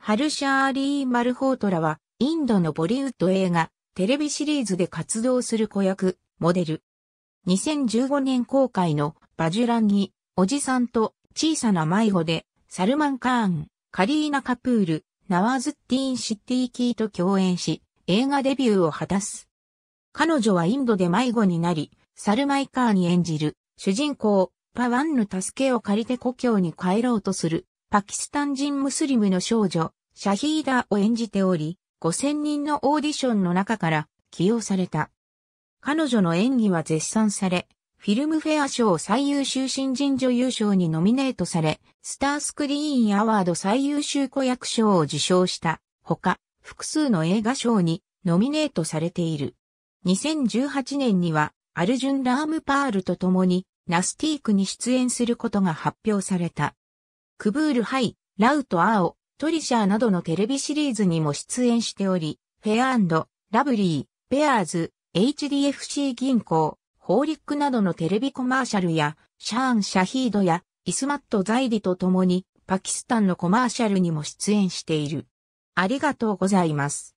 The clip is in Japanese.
ハルシャーリー・マルホートラは、インドのボリウッド映画、テレビシリーズで活動する子役、モデル。2015年公開のバジュランギ、おじさんと小さな迷子で、サルマン・カーン、カリーナ・カプール、ナワーズ・ティーン・シティ・キーと共演し、映画デビューを果たす。彼女はインドで迷子になり、サルマイカーンに演じる、主人公、パワンの助けを借りて故郷に帰ろうとする、パキスタン人ムスリムの少女、シャヒーダを演じており、5000人のオーディションの中から起用された。彼女の演技は絶賛され、フィルムフェア賞最優秀新人女優賞にノミネートされ、スタースクリーンアワード最優秀子役賞を受賞したほか、複数の映画賞にノミネートされている。2018年には、アルジュン・ラームパールと共に、ナスティークに出演することが発表された。クブールハイ、ラウト・アオ、トリシャーなどのテレビシリーズにも出演しており、フェアラブリー、ペアーズ、HDFC 銀行、ホーリックなどのテレビコマーシャルや、シャーン・シャヒードや、イスマット・ザイリと共に、パキスタンのコマーシャルにも出演している。ありがとうございます。